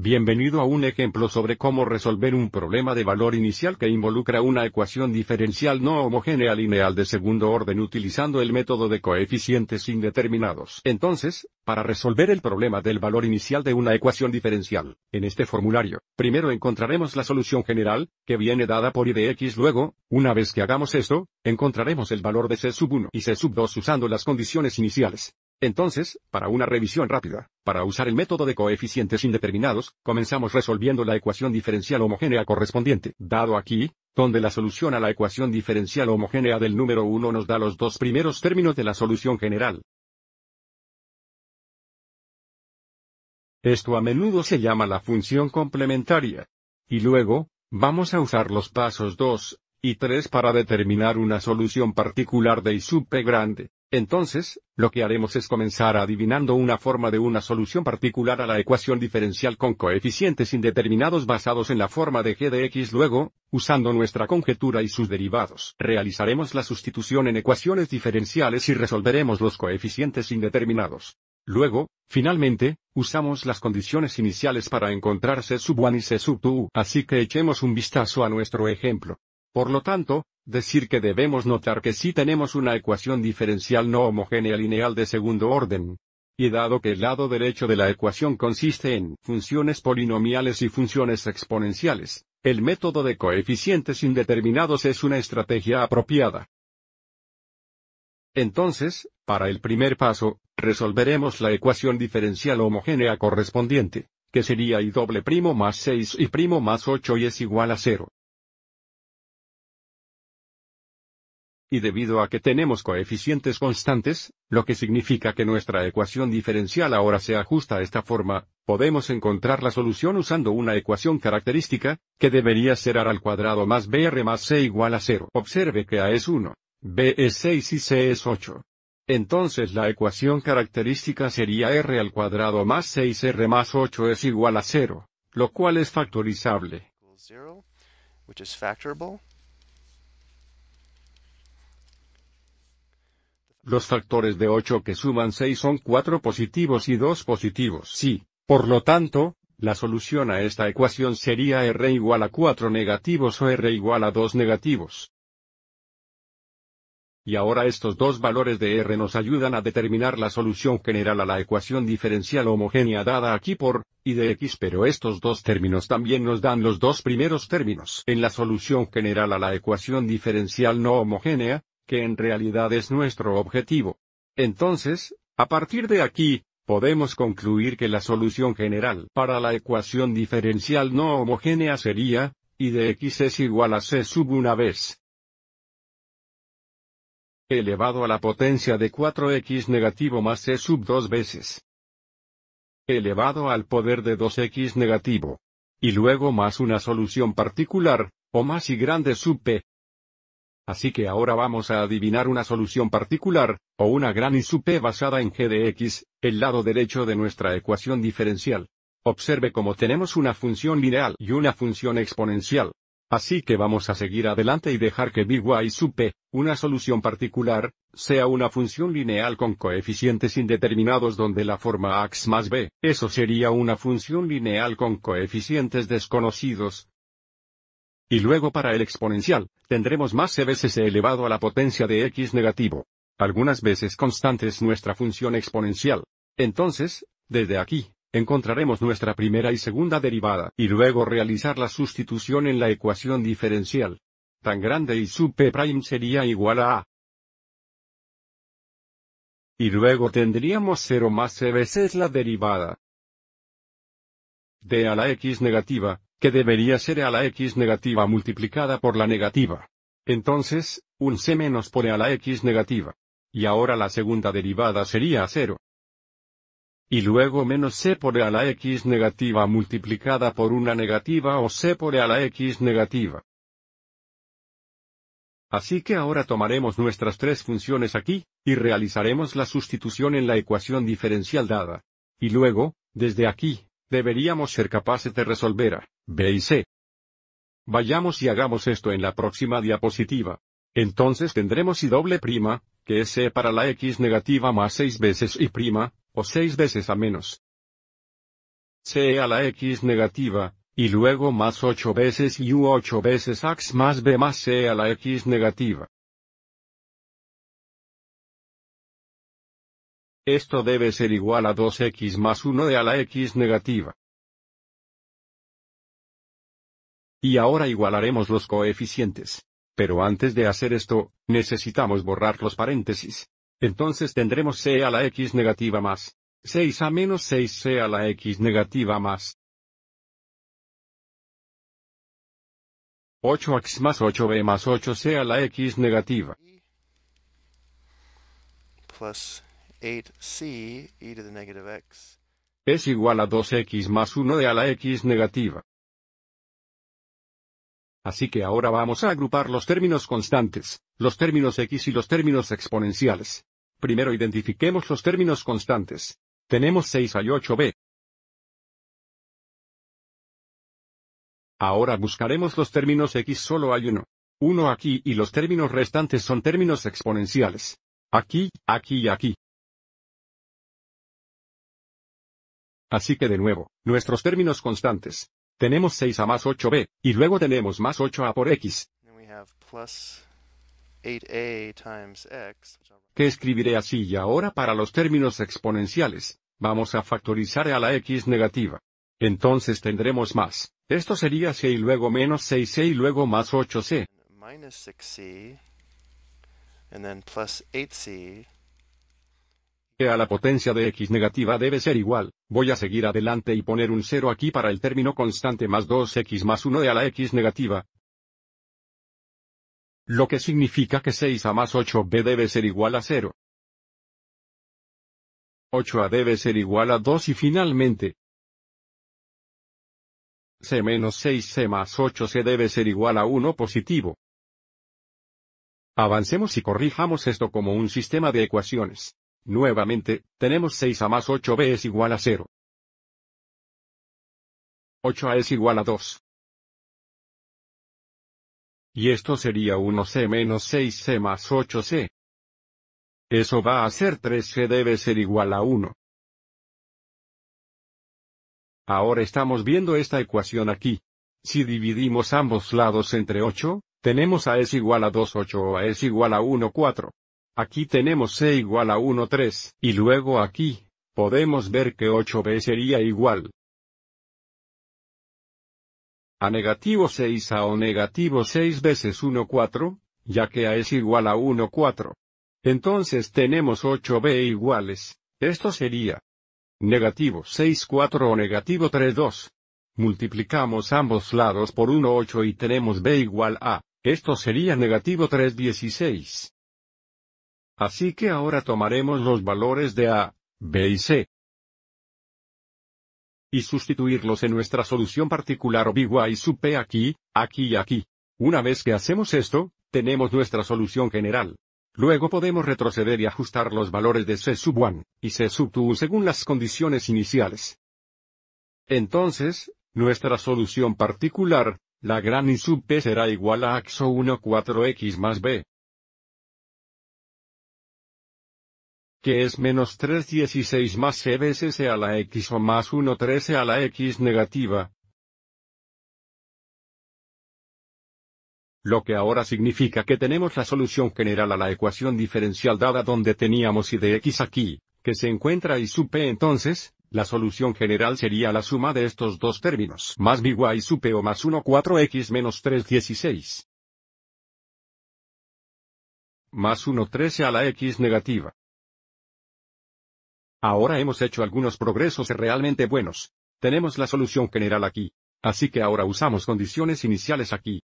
Bienvenido a un ejemplo sobre cómo resolver un problema de valor inicial que involucra una ecuación diferencial no homogénea lineal de segundo orden utilizando el método de coeficientes indeterminados. Entonces, para resolver el problema del valor inicial de una ecuación diferencial, en este formulario, primero encontraremos la solución general, que viene dada por i de x luego, una vez que hagamos esto, encontraremos el valor de c sub 1 y c sub 2 usando las condiciones iniciales. Entonces, para una revisión rápida, para usar el método de coeficientes indeterminados, comenzamos resolviendo la ecuación diferencial homogénea correspondiente, dado aquí, donde la solución a la ecuación diferencial homogénea del número 1 nos da los dos primeros términos de la solución general. Esto a menudo se llama la función complementaria. Y luego, vamos a usar los pasos 2 y 3 para determinar una solución particular de I grande. Entonces, lo que haremos es comenzar adivinando una forma de una solución particular a la ecuación diferencial con coeficientes indeterminados basados en la forma de g de x. Luego, usando nuestra conjetura y sus derivados, realizaremos la sustitución en ecuaciones diferenciales y resolveremos los coeficientes indeterminados. Luego, finalmente, usamos las condiciones iniciales para encontrar c sub 1 y c sub 2, así que echemos un vistazo a nuestro ejemplo. Por lo tanto, decir que debemos notar que sí tenemos una ecuación diferencial no homogénea lineal de segundo orden. Y dado que el lado derecho de la ecuación consiste en funciones polinomiales y funciones exponenciales, el método de coeficientes indeterminados es una estrategia apropiada. Entonces, para el primer paso, resolveremos la ecuación diferencial homogénea correspondiente, que sería y doble primo más 6 y primo más 8 y es igual a 0. Y debido a que tenemos coeficientes constantes, lo que significa que nuestra ecuación diferencial ahora se ajusta a esta forma, podemos encontrar la solución usando una ecuación característica, que debería ser r al cuadrado más br más c igual a 0. Observe que a es 1, b es 6 y c es 8. Entonces la ecuación característica sería r al cuadrado más 6r más 8 es igual a 0, lo cual es factorizable. Los factores de 8 que suman 6 son 4 positivos y 2 positivos. Sí, por lo tanto, la solución a esta ecuación sería R igual a 4 negativos o R igual a 2 negativos. Y ahora estos dos valores de R nos ayudan a determinar la solución general a la ecuación diferencial homogénea dada aquí por y de X pero estos dos términos también nos dan los dos primeros términos. En la solución general a la ecuación diferencial no homogénea, que en realidad es nuestro objetivo. Entonces, a partir de aquí, podemos concluir que la solución general para la ecuación diferencial no homogénea sería, y de x es igual a c sub una vez elevado a la potencia de 4x negativo más c sub dos veces elevado al poder de 2x negativo. Y luego más una solución particular, o más y grande sub p. Así que ahora vamos a adivinar una solución particular, o una gran y basada en g de x, el lado derecho de nuestra ecuación diferencial. Observe cómo tenemos una función lineal y una función exponencial. Así que vamos a seguir adelante y dejar que y sub p, una solución particular, sea una función lineal con coeficientes indeterminados donde la forma ax más b, eso sería una función lineal con coeficientes desconocidos, y luego para el exponencial, tendremos más c veces e elevado a la potencia de x negativo. Algunas veces constante es nuestra función exponencial. Entonces, desde aquí, encontraremos nuestra primera y segunda derivada y luego realizar la sustitución en la ecuación diferencial. Tan grande y su p' sería igual a a. Y luego tendríamos 0 más c veces la derivada de a la x negativa, que debería ser a la x negativa multiplicada por la negativa. Entonces, un c menos por a la x negativa. Y ahora la segunda derivada sería cero. Y luego menos c por a la x negativa multiplicada por una negativa o c por a la x negativa. Así que ahora tomaremos nuestras tres funciones aquí, y realizaremos la sustitución en la ecuación diferencial dada. Y luego, desde aquí, Deberíamos ser capaces de resolver A, B y C. Vayamos y hagamos esto en la próxima diapositiva. Entonces tendremos y doble prima, que es C para la X negativa más 6 veces y prima, o 6 veces a menos. C a la X negativa, y luego más 8 veces y U ocho veces ax más B más C a la X negativa. Esto debe ser igual a 2x más 1 de a la x negativa. Y ahora igualaremos los coeficientes. Pero antes de hacer esto, necesitamos borrar los paréntesis. Entonces tendremos c a la x negativa más 6a menos 6c a la x negativa más 8x más 8b más 8c a la x negativa. Plus e es igual a 2x más 1 de a la x negativa. Así que ahora vamos a agrupar los términos constantes, los términos x y los términos exponenciales. Primero identifiquemos los términos constantes. Tenemos 6a y 8b. Ahora buscaremos los términos x solo hay uno. Uno aquí y los términos restantes son términos exponenciales. Aquí, aquí y aquí. Así que de nuevo, nuestros términos constantes. Tenemos 6a más 8b, y luego tenemos más 8a por x. Que escribiré así y ahora para los términos exponenciales, vamos a factorizar a la x negativa. Entonces tendremos más. Esto sería c y luego menos 6c y luego más 8c a la potencia de x negativa debe ser igual, voy a seguir adelante y poner un 0 aquí para el término constante más 2x más 1 de a la x negativa. Lo que significa que 6a más 8b debe ser igual a 0. 8a debe ser igual a 2 y finalmente, C menos 6C más 8C debe ser igual a 1 positivo. Avancemos y corrijamos esto como un sistema de ecuaciones. Nuevamente, tenemos 6a más 8b es igual a 0. 8a es igual a 2. Y esto sería 1c menos 6c más 8c. Eso va a ser 3c debe ser igual a 1. Ahora estamos viendo esta ecuación aquí. Si dividimos ambos lados entre 8, tenemos a es igual a 2 8 o a es igual a 1 4. Aquí tenemos c igual a 1 3, y luego aquí, podemos ver que 8b sería igual a negativo 6 a o negativo 6 veces 1 4, ya que a es igual a 1 4. Entonces tenemos 8b iguales, esto sería negativo 6 4 o negativo 3 2. Multiplicamos ambos lados por 1 8 y tenemos b igual a, esto sería negativo 3 16. Así que ahora tomaremos los valores de A, B y C. Y sustituirlos en nuestra solución particular o y sub P aquí, aquí y aquí. Una vez que hacemos esto, tenemos nuestra solución general. Luego podemos retroceder y ajustar los valores de C sub 1 y C sub 2 según las condiciones iniciales. Entonces, nuestra solución particular, la gran I sub P será igual a AXO 1 4X más B, que es menos 316 más c veces e a la x o más 13 e a la x negativa. Lo que ahora significa que tenemos la solución general a la ecuación diferencial dada donde teníamos y de x aquí, que se encuentra y sub p entonces, la solución general sería la suma de estos dos términos, más mi y sub p o más 1 4x menos 316 más 1 13 e a la x negativa. Ahora hemos hecho algunos progresos realmente buenos. Tenemos la solución general aquí. Así que ahora usamos condiciones iniciales aquí.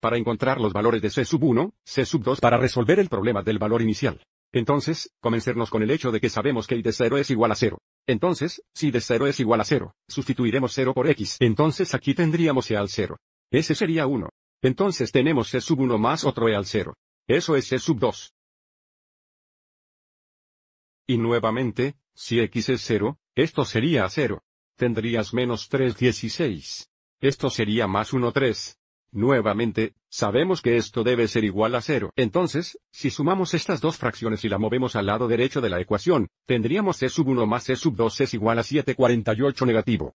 Para encontrar los valores de C sub 1, C sub 2 para resolver el problema del valor inicial. Entonces, comencemos con el hecho de que sabemos que y de 0 es igual a 0. Entonces, si de 0 es igual a 0, sustituiremos 0 por x. Entonces aquí tendríamos e al 0. Ese sería 1. Entonces tenemos c sub 1 más otro e al 0. Eso es c sub 2. Y nuevamente, si x es 0, esto sería 0. Tendrías menos 3 16. Esto sería más 1 3. Nuevamente, sabemos que esto debe ser igual a 0. Entonces, si sumamos estas dos fracciones y la movemos al lado derecho de la ecuación, tendríamos c sub 1 más e sub 2 es igual a 748 negativo.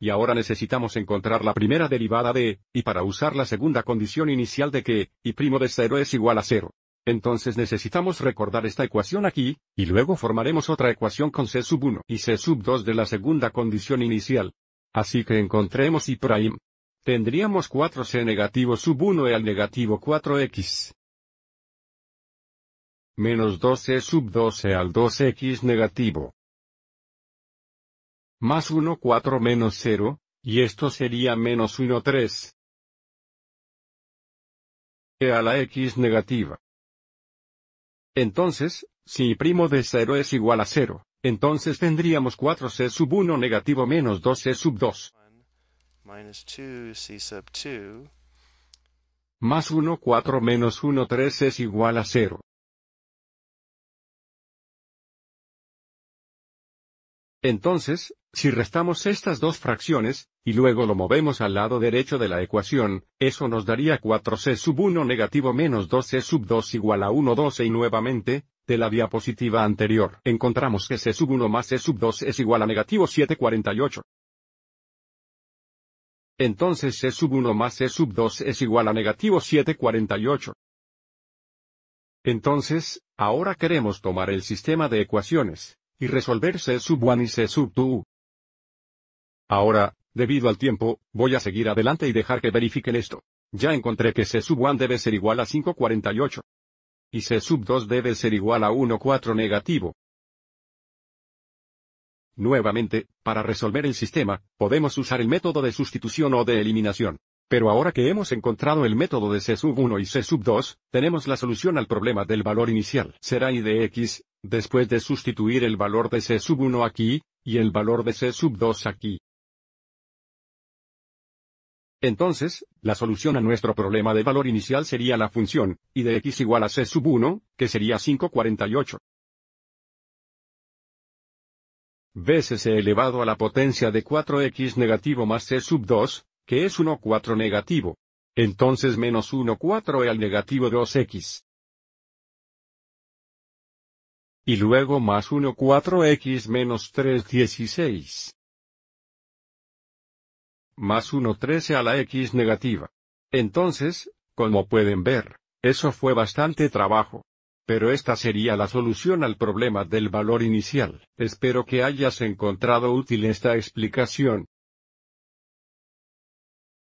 Y ahora necesitamos encontrar la primera derivada de, y para usar la segunda condición inicial de que, y primo de 0 es igual a 0. Entonces necesitamos recordar esta ecuación aquí, y luego formaremos otra ecuación con C sub 1 y C sub 2 de la segunda condición inicial. Así que encontremos y' prime. tendríamos 4c negativo sub 1 e al negativo 4x. Menos 2c sub 12 al 2x negativo. Más 1 4 menos 0, y esto sería menos 1 3. e a la x negativa. Entonces, si primo de 0 es igual a 0, entonces tendríamos 4 c sub 1 negativo menos 2 c sub 2. Más 1 4 menos 1 3 es igual a 0. Entonces, si restamos estas dos fracciones, y luego lo movemos al lado derecho de la ecuación, eso nos daría 4c sub 1 negativo menos 2c sub 2 igual a 1 y nuevamente, de la diapositiva anterior, encontramos que c sub 1 más c sub 2 es igual a negativo 748. Entonces c sub 1 más c sub 2 es igual a negativo 748. Entonces, ahora queremos tomar el sistema de ecuaciones, y resolver C sub 1 y C sub 2. Ahora, debido al tiempo, voy a seguir adelante y dejar que verifiquen esto. Ya encontré que C sub 1 debe ser igual a 548. Y C sub 2 debe ser igual a 14 negativo. Nuevamente, para resolver el sistema, podemos usar el método de sustitución o de eliminación. Pero ahora que hemos encontrado el método de C1 sub y C2, sub tenemos la solución al problema del valor inicial. Será y de x, después de sustituir el valor de C1 sub aquí, y el valor de C2 sub aquí. Entonces, la solución a nuestro problema de valor inicial sería la función, y de x igual a C1, que sería 548. veces e elevado a la potencia de 4x negativo más c sub 2, que es 1 4 negativo. Entonces menos 1,4 al negativo 2x. Y luego más 4 x menos 3 16. Más 13 a la x negativa. Entonces, como pueden ver, eso fue bastante trabajo. Pero esta sería la solución al problema del valor inicial. Espero que hayas encontrado útil esta explicación.